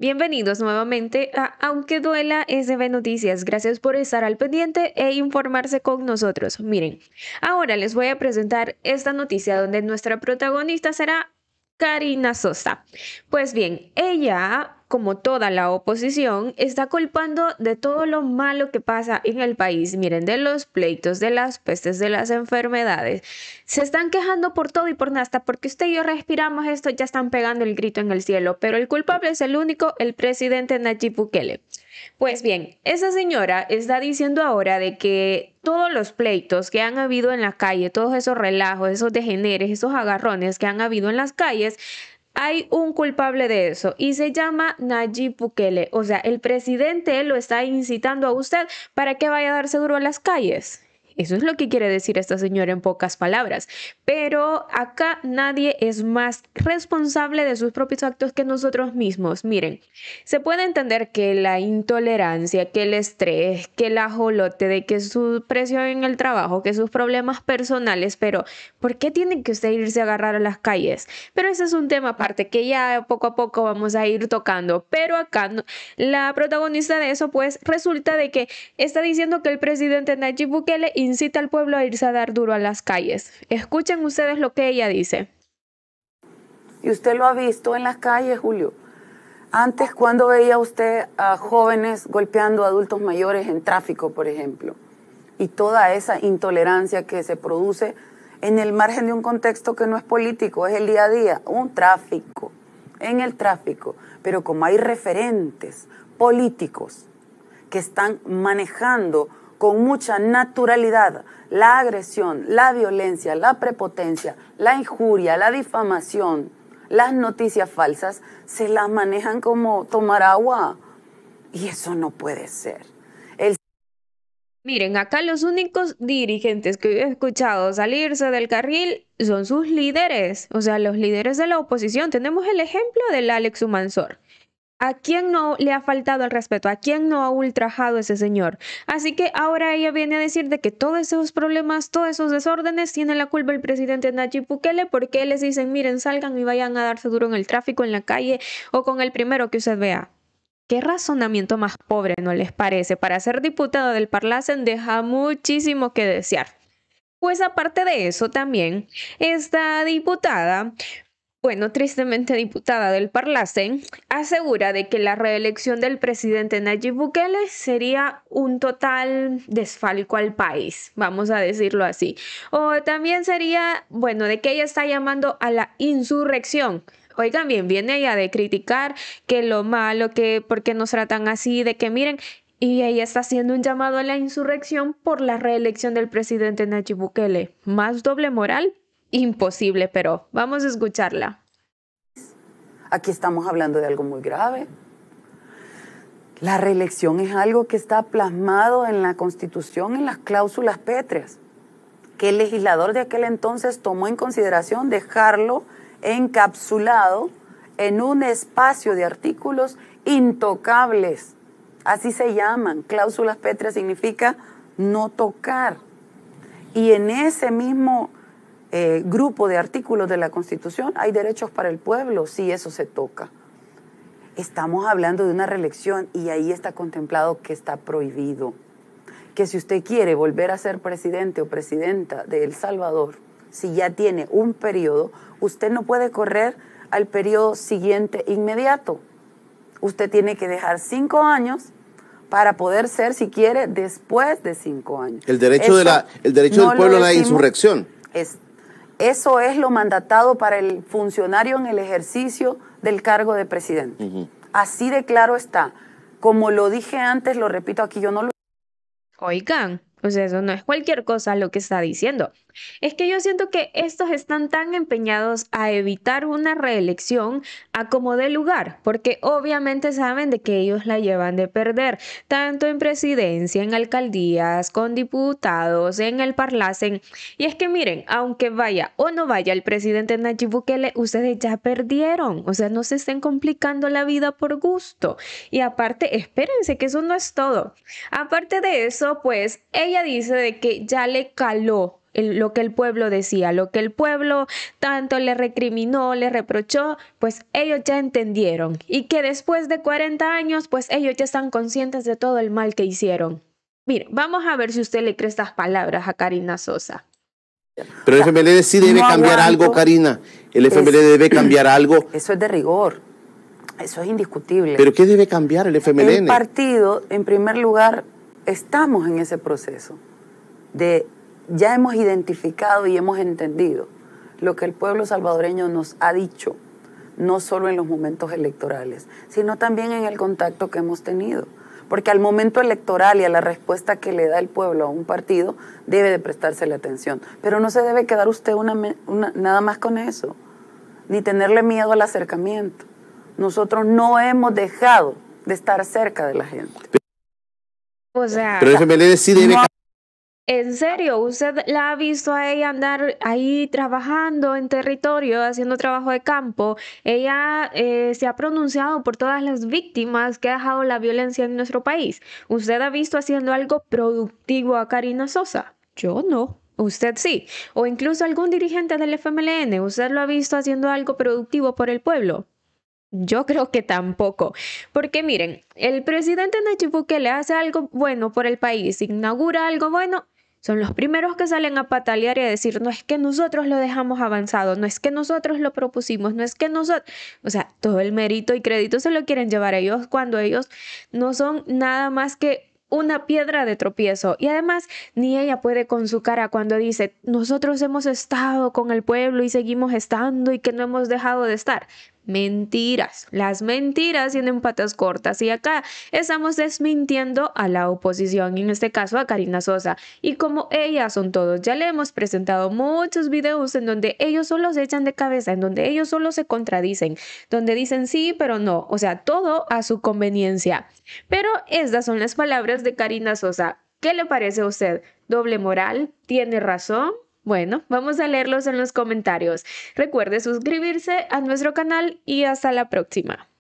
Bienvenidos nuevamente a Aunque Duela SB Noticias. Gracias por estar al pendiente e informarse con nosotros. Miren, ahora les voy a presentar esta noticia donde nuestra protagonista será Karina Sosa. Pues bien, ella como toda la oposición, está culpando de todo lo malo que pasa en el país. Miren, de los pleitos, de las pestes, de las enfermedades. Se están quejando por todo y por nada, porque usted y yo respiramos esto, ya están pegando el grito en el cielo. Pero el culpable es el único, el presidente Nayib Bukele. Pues bien, esa señora está diciendo ahora de que todos los pleitos que han habido en la calle, todos esos relajos, esos degeneres, esos agarrones que han habido en las calles, hay un culpable de eso y se llama Nayib Bukele. O sea, el presidente lo está incitando a usted para que vaya a dar seguro a las calles. Eso es lo que quiere decir esta señora en pocas palabras. Pero acá nadie es más responsable de sus propios actos que nosotros mismos. Miren, se puede entender que la intolerancia, que el estrés, que el ajolote, de que su presión en el trabajo, que sus problemas personales, pero ¿por qué tiene que usted irse a agarrar a las calles? Pero ese es un tema aparte que ya poco a poco vamos a ir tocando. Pero acá la protagonista de eso pues resulta de que está diciendo que el presidente Nayib Bukele incita al pueblo a irse a dar duro a las calles. Escuchen ustedes lo que ella dice. Y usted lo ha visto en las calles, Julio. Antes, cuando veía usted a jóvenes golpeando a adultos mayores en tráfico, por ejemplo? Y toda esa intolerancia que se produce en el margen de un contexto que no es político, es el día a día, un tráfico, en el tráfico. Pero como hay referentes políticos que están manejando con mucha naturalidad la agresión, la violencia, la prepotencia, la injuria, la difamación, las noticias falsas, se las manejan como tomar agua. Y eso no puede ser. Miren, acá los únicos dirigentes que he escuchado salirse del carril son sus líderes, o sea, los líderes de la oposición. Tenemos el ejemplo del Alex Humansor. ¿A quién no le ha faltado el respeto? ¿A quién no ha ultrajado ese señor? Así que ahora ella viene a decir de que todos esos problemas, todos esos desórdenes, tiene la culpa el presidente Nachi Pukele porque les dicen, miren, salgan y vayan a darse duro en el tráfico, en la calle o con el primero que usted vea. ¿Qué razonamiento más pobre no les parece? Para ser diputada del Parlacen deja muchísimo que desear. Pues aparte de eso, también esta diputada bueno, tristemente diputada del parlacen asegura de que la reelección del presidente Nayib Bukele sería un total desfalco al país, vamos a decirlo así. O también sería, bueno, de que ella está llamando a la insurrección. Oigan bien, viene ella de criticar que lo malo, que por qué nos tratan así, de que miren, y ella está haciendo un llamado a la insurrección por la reelección del presidente Nayib Bukele. Más doble moral imposible, pero vamos a escucharla. Aquí estamos hablando de algo muy grave. La reelección es algo que está plasmado en la Constitución, en las cláusulas pétreas, que el legislador de aquel entonces tomó en consideración dejarlo encapsulado en un espacio de artículos intocables. Así se llaman. Cláusulas pétreas significa no tocar. Y en ese mismo eh, grupo de artículos de la Constitución, hay derechos para el pueblo si eso se toca. Estamos hablando de una reelección y ahí está contemplado que está prohibido. Que si usted quiere volver a ser presidente o presidenta de El Salvador, si ya tiene un periodo, usted no puede correr al periodo siguiente inmediato. Usted tiene que dejar cinco años para poder ser, si quiere, después de cinco años. El derecho, del pueblo a la insurrección. Eso es lo mandatado para el funcionario en el ejercicio del cargo de presidente. Así de claro está. Como lo dije antes, lo repito aquí, yo no lo... Oigan, pues eso no es cualquier cosa lo que está diciendo es que yo siento que estos están tan empeñados a evitar una reelección a como de lugar, porque obviamente saben de que ellos la llevan de perder, tanto en presidencia, en alcaldías, con diputados, en el parlacen. Y es que miren, aunque vaya o no vaya el presidente Nayib Bukele, ustedes ya perdieron, o sea, no se estén complicando la vida por gusto. Y aparte, espérense que eso no es todo. Aparte de eso, pues ella dice de que ya le caló lo que el pueblo decía, lo que el pueblo tanto le recriminó, le reprochó, pues ellos ya entendieron y que después de 40 años, pues ellos ya están conscientes de todo el mal que hicieron. Mire, vamos a ver si usted le cree estas palabras a Karina Sosa. Pero el FMLN sí debe cambiar algo, Karina. El FMLN debe cambiar algo. Eso es de rigor. Eso es indiscutible. ¿Pero qué debe cambiar el FMLN? El partido, en primer lugar, estamos en ese proceso de ya hemos identificado y hemos entendido lo que el pueblo salvadoreño nos ha dicho, no solo en los momentos electorales, sino también en el contacto que hemos tenido. Porque al momento electoral y a la respuesta que le da el pueblo a un partido, debe de prestarse la atención. Pero no se debe quedar usted nada más con eso, ni tenerle miedo al acercamiento. Nosotros no hemos dejado de estar cerca de la gente. Pero el FMLN sí ¿En serio? ¿Usted la ha visto a ella andar ahí trabajando en territorio, haciendo trabajo de campo? Ella eh, se ha pronunciado por todas las víctimas que ha dejado la violencia en nuestro país. ¿Usted ha visto haciendo algo productivo a Karina Sosa? Yo no. Usted sí. O incluso algún dirigente del FMLN. ¿Usted lo ha visto haciendo algo productivo por el pueblo? Yo creo que tampoco, porque miren, el presidente Nayib le hace algo bueno por el país, inaugura algo bueno son los primeros que salen a patalear y a decir, no es que nosotros lo dejamos avanzado, no es que nosotros lo propusimos, no es que nosotros, o sea, todo el mérito y crédito se lo quieren llevar ellos cuando ellos no son nada más que una piedra de tropiezo. Y además, ni ella puede con su cara cuando dice, nosotros hemos estado con el pueblo y seguimos estando y que no hemos dejado de estar mentiras. Las mentiras tienen patas cortas y acá estamos desmintiendo a la oposición, en este caso a Karina Sosa. Y como ellas son todos, ya le hemos presentado muchos videos en donde ellos solo se echan de cabeza, en donde ellos solo se contradicen, donde dicen sí, pero no, o sea, todo a su conveniencia. Pero estas son las palabras de Karina Sosa. ¿Qué le parece a usted? ¿Doble moral? ¿Tiene razón? Bueno, vamos a leerlos en los comentarios. Recuerde suscribirse a nuestro canal y hasta la próxima.